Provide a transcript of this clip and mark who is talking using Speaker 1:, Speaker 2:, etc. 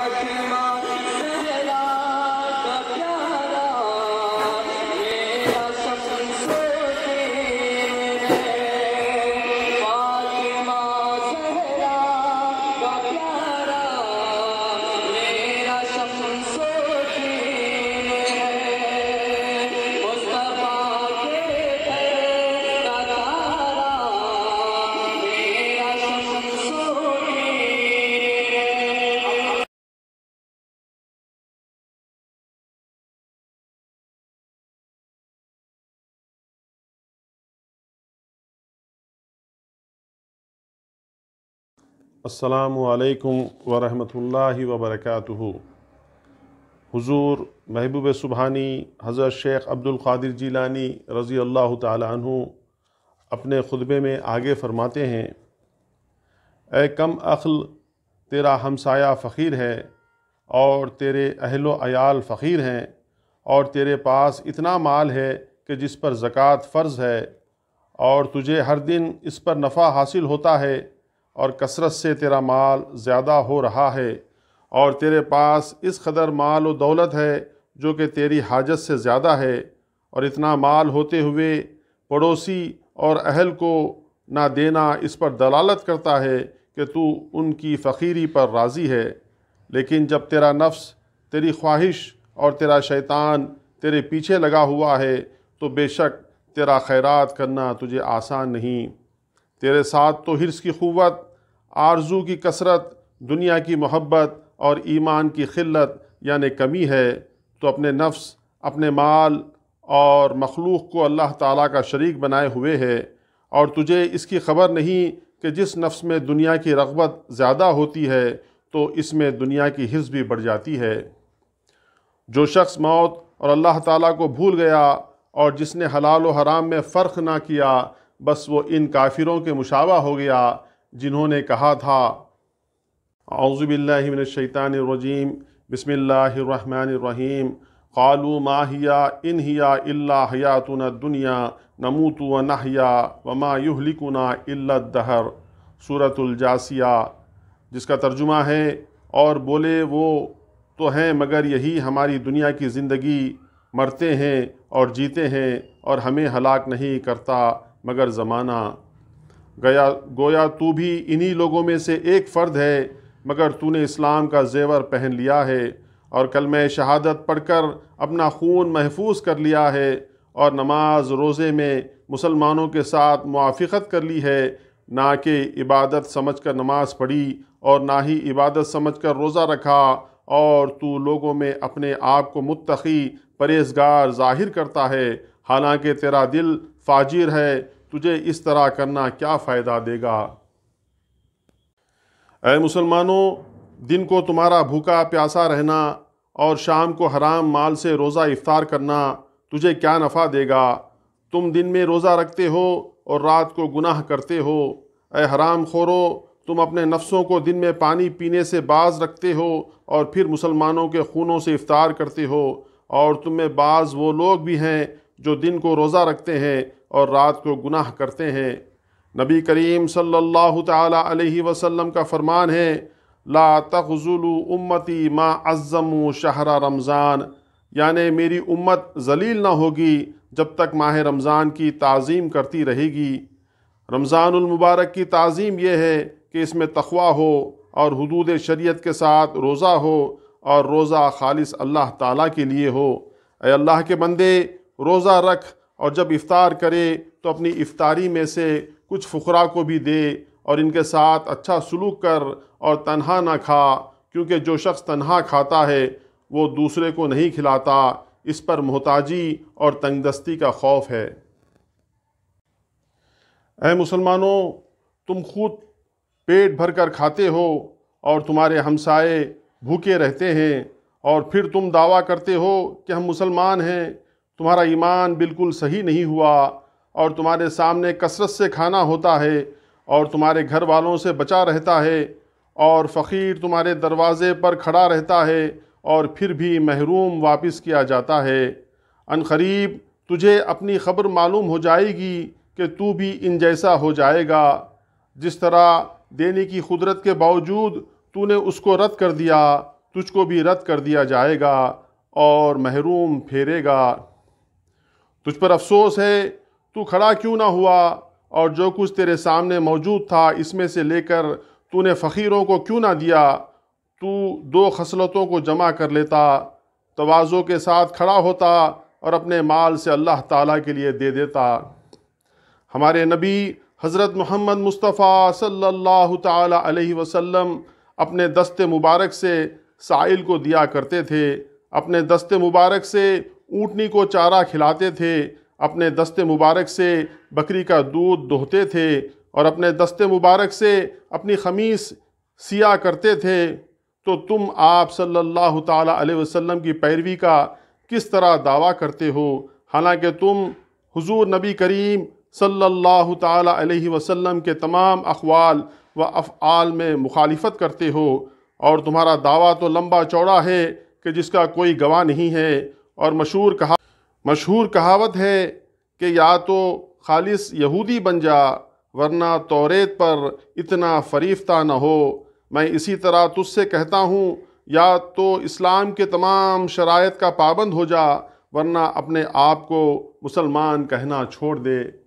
Speaker 1: Fatima, असलकम वरहमल वबरक हुजूर महबूब सुबहानी हज़रत शेख अब्दुल कादिर जीलानी रज़ी अल्लाह तु अपने खुतबे में आगे फ़रमाते हैं ए कम अखल तेरा हमसाया फ़कीर है और तेरे अहलो अयाल फ़कीर हैं और तेरे पास इतना माल है कि जिस पर ज़क़़़़़ फ़र्ज़ है और तुझे हर दिन इस पर नफ़ा हासिल होता है और कसरत से तेरा माल ज़्यादा हो रहा है और तेरे पास इस कदर माल व दौलत है जो कि तेरी हाजत से ज़्यादा है और इतना माल होते हुए पड़ोसी और अहल को ना देना इस पर दलालत करता है कि तू उनकी फ़कीरी पर राज़ी है लेकिन जब तेरा नफ्स तेरी ख्वाहिश और तेरा शैतान तेरे पीछे लगा हुआ है तो बेशक तेरा खैरात करना तुझे आसान नहीं तेरे साथ तो हिरस की क़वत आरजू की कसरत दुनिया की मोहब्बत और ईमान की खिलत यानि कमी है तो अपने नफ्स अपने माल और मखलूक को अल्लाह ताला का शरीक बनाए हुए है और तुझे इसकी ख़बर नहीं कि जिस नफ्स में दुनिया की रगबत ज़्यादा होती है तो इसमें दुनिया की हिफ्स भी बढ़ जाती है जो शख्स मौत और अल्लाह ताला को भूल गया और जिसने हलाल व हराम में फ़र्क ना किया बस वो इन काफिरों के मुशावा हो गया जिन्होंने कहा था आउज़बिल्लिमिनशैतानरजीम बसमीम कालू माहिया इन हिया हयातुन दुनिया नमूत व नाहिया व मायुहलिकुना दहर सूरतुलजासिया जिसका तर्जुमा है और बोले वो तो हैं मगर यही हमारी दुनिया की ज़िंदगी मरते हैं और जीते हैं और हमें हलाक नहीं करता मगर ज़माना गया गोया तू भी इन्हीं लोगों में से एक फ़र्द है मगर तूने इस्लाम का जेवर पहन लिया है और कल मैं शहादत पढ़कर अपना खून महफूज कर लिया है और नमाज रोज़े में मुसलमानों के साथ मुआफ़त कर ली है ना कि इबादत समझ कर नमाज पढ़ी और ना ही इबादत समझ कर रोज़ा रखा और तू लोगों में अपने आप को मुतखी परहेजगार ज़ाहिर करता है हालांकि तेरा दिल फाजिर है तुझे इस तरह करना क्या फ़ायदा देगा अय मुसलमानों दिन को तुम्हारा भूखा प्यासा रहना और शाम को हराम माल से रोज़ा इफ्तार करना तुझे क्या नफ़ा देगा तुम दिन में रोज़ा रखते हो और रात को गुनाह करते हो अय हराम खोरो तुम अपने नफ्सों को दिन में पानी पीने से बाज रखते हो और फिर मुसलमानों के खूनों से इफ्तार करते हो और तुम में बाज़ वो लोग भी हैं जो दिन को रोज़ा रखते हैं और रात को गुनाह करते हैं नबी करीम सल्लल्लाहु अलैहि वसल्लम का फ़रमान है ला तखजुलू उम्मती मा अज़म शहरा रमज़ान यानि मेरी उम्मत जलील ना होगी जब तक माह रमज़ान की तज़ीम करती रहेगी रमज़ानमबारक की तज़ीम यह है कि इसमें तखवा हो और हदूद शरीयत के साथ रोज़ा हो और रोज़ा खालिस अल्लाह ताला के लिए हो अल्लाह के बंदे रोज़ा रख और जब इफ़ार करे तो अपनी इफ़ारी में से कुछ फ़ुरा को भी दे और इनके साथ अच्छा सलूक कर और तनहा ना खा क्योंकि जो शख्स तन्हा खाता है वो दूसरे को नहीं खिलाता इस पर मोहताजी और तंगदस्ती का खौफ है अः मुसलमानों तुम खुद पेट भर कर खाते हो और तुम्हारे हमसाए भूखे रहते हैं और फिर तुम दावा करते हो कि हम मुसलमान हैं तुम्हारा ईमान बिल्कुल सही नहीं हुआ और तुम्हारे सामने कसरत से खाना होता है और तुम्हारे घर वालों से बचा रहता है और फ़कीर तुम्हारे दरवाज़े पर खड़ा रहता है और फिर भी महरूम वापस किया जाता है अनखरीब तुझे अपनी खबर मालूम हो जाएगी कि तू भी इन जैसा हो जाएगा जिस तरह देने की कुदरत के बावजूद तूने उसको रद्द कर दिया तुझको भी रद्द कर दिया जाएगा और महरूम फेरेगा तुझ पर अफसोस है तू खड़ा क्यों ना हुआ और जो कुछ तेरे सामने मौजूद था इसमें से लेकर तूने फ़कीरों को क्यों ना दिया तू दो खसलतों को जमा कर लेता तोज़ों के साथ खड़ा होता और अपने माल से अल्लाह ताला के लिए दे देता हमारे नबी हज़रत मोहम्मद मुस्तफ़ा सल्लल्लाहु ताला अलैहि वसल्लम अपने दस्ते मुबारक से साइल को दिया करते थे अपने दस्ते मुबारक से ऊँटनी को चारा खिलाते थे अपने दस्ते मुबारक से बकरी का दूध दोहते थे और अपने दस्ते मुबारक से अपनी खमीस सिया करते थे तो तुम आप सल्लल्लाहु अलैहि वसल्लम की पैरवी का किस तरह दावा करते हो हालांकि तुम हुजूर नबी करीम सल्लल्लाहु अलैहि वसल्लम के तमाम अखवाल व अफ़ाल में मुखालफत करते हो और तुम्हारा दावा तो लंबा चौड़ा है कि जिसका कोई गवाह नहीं है और मशहूर कहा मशहूर कहावत है कि या तो खालिस यहूदी बन जा वरना तौरेत पर इतना फरीफ्ता न हो मैं इसी तरह तुझसे कहता हूँ या तो इस्लाम के तमाम शरात का पाबंद हो जा वरना अपने आप को मुसलमान कहना छोड़ दे